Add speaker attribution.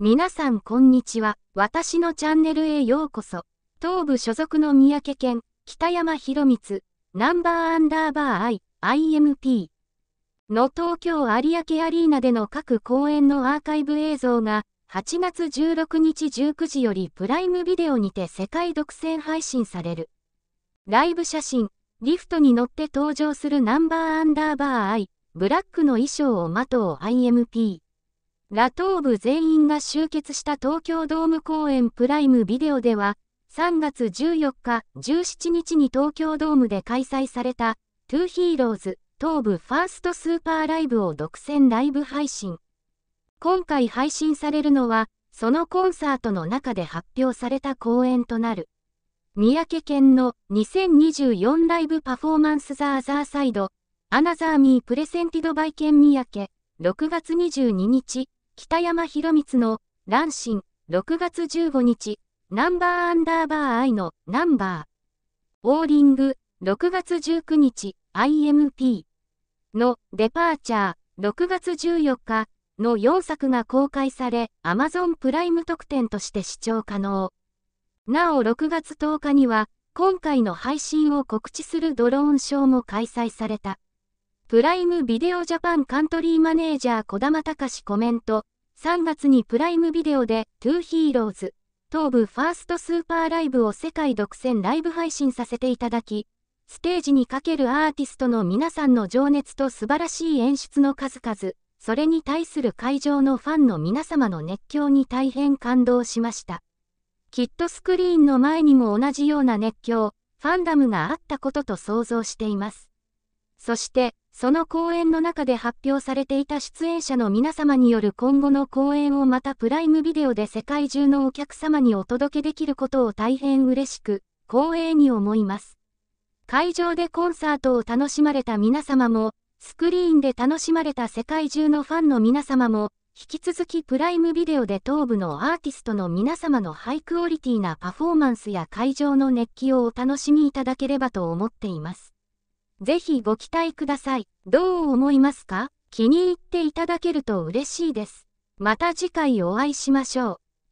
Speaker 1: 皆さんこんにちは。私のチャンネルへようこそ。東部所属の三宅県、北山博光、ナンバーアンダーバー I、IMP の東京有明アリーナでの各公演のアーカイブ映像が、8月16日19時よりプライムビデオにて世界独占配信される。ライブ写真、リフトに乗って登場するナンバーアンダーバー I、ブラックの衣装をまとう IMP。ラトーブ全員が集結した東京ドーム公演プライムビデオでは、3月14日、17日に東京ドームで開催された、トゥーヒーローズ東部ファーストスーパーライブを独占ライブ配信。今回配信されるのは、そのコンサートの中で発表された公演となる。三宅県の2024ライブパフォーマンスザーザーサイド、アナザーミープレセンティドバイケン三宅、6月22日、北山博光の、乱心、6月15日、ナンバーアンダーバー I のナンバー。オーリング、6月19日、IMP のデパーチャー、6月14日の4作が公開され、Amazon プライム特典として視聴可能。なお6月10日には、今回の配信を告知するドローンショーも開催された。プライムビデオジャパンカントリーマネージャー小玉隆コメント、3月にプライムビデオで2ヒーローズ、東部ファーストスーパーライブを世界独占ライブ配信させていただき、ステージにかけるアーティストの皆さんの情熱と素晴らしい演出の数々、それに対する会場のファンの皆様の熱狂に大変感動しました。きっとスクリーンの前にも同じような熱狂、ファンダムがあったことと想像しています。そして、その公演の中で発表されていた出演者の皆様による今後の公演をまたプライムビデオで世界中のお客様にお届けできることを大変嬉しく、光栄に思います。会場でコンサートを楽しまれた皆様も、スクリーンで楽しまれた世界中のファンの皆様も、引き続きプライムビデオで東部のアーティストの皆様のハイクオリティなパフォーマンスや会場の熱気をお楽しみいただければと思っています。ぜひご期待ください。どう思いますか気に入っていただけると嬉しいです。また次回お会いしましょう。